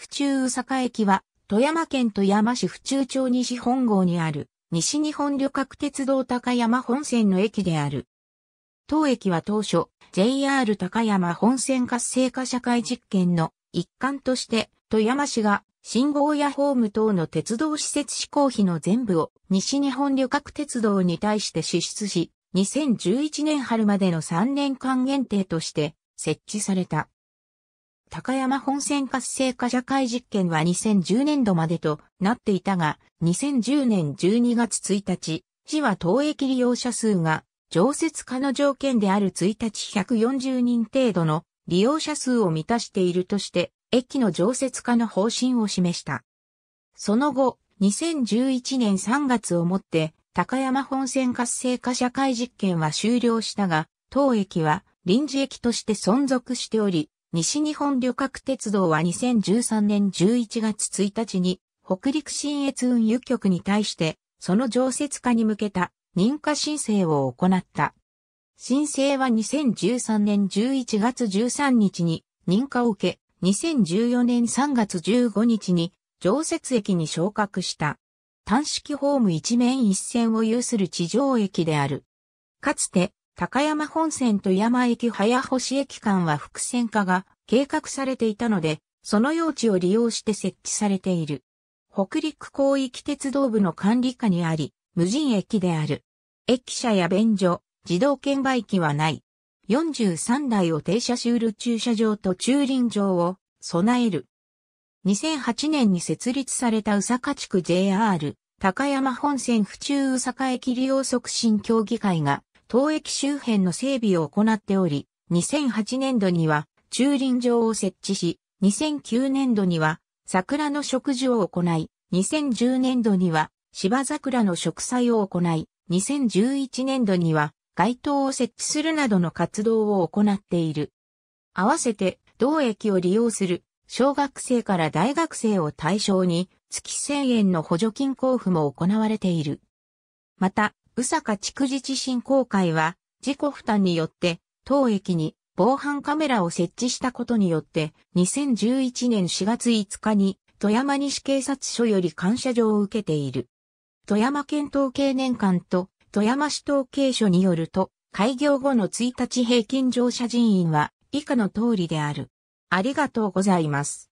府中宇坂駅は、富山県富山市府中町西本郷にある、西日本旅客鉄道高山本線の駅である。当駅は当初、JR 高山本線活性化社会実験の一環として、富山市が信号やホーム等の鉄道施設施行費の全部を西日本旅客鉄道に対して支出し、2011年春までの3年間限定として設置された。高山本線活性化社会実験は2010年度までとなっていたが、2010年12月1日、市は当駅利用者数が常設化の条件である1日140人程度の利用者数を満たしているとして、駅の常設化の方針を示した。その後、2011年3月をもって、高山本線活性化社会実験は終了したが、当駅は臨時駅として存続しており、西日本旅客鉄道は2013年11月1日に北陸新越運輸局に対してその常設化に向けた認可申請を行った。申請は2013年11月13日に認可を受け、2014年3月15日に常設駅に昇格した。単式ホーム一面一線を有する地上駅である。かつて高山本線と山駅早星駅間は複線化が計画されていたので、その用地を利用して設置されている。北陸広域鉄道部の管理下にあり、無人駅である。駅舎や便所、自動券売機はない。43台を停車しうる駐車場と駐輪場を備える。2008年に設立された宇坂地区 JR 高山本線府中宇坂駅利用促進協議会が当駅周辺の整備を行っており、2008年度には駐輪場を設置し、2009年度には桜の植樹を行い、2010年度には芝桜の植栽を行い、2011年度には街灯を設置するなどの活動を行っている。合わせて、同駅を利用する小学生から大学生を対象に月1000円の補助金交付も行われている。また、宇坂地築地地震公開は、自己負担によって、当駅に防犯カメラを設置したことによって、2011年4月5日に、富山西警察署より感謝状を受けている。富山県統計年間と、富山市統計署によると、開業後の1日平均乗車人員は、以下の通りである。ありがとうございます。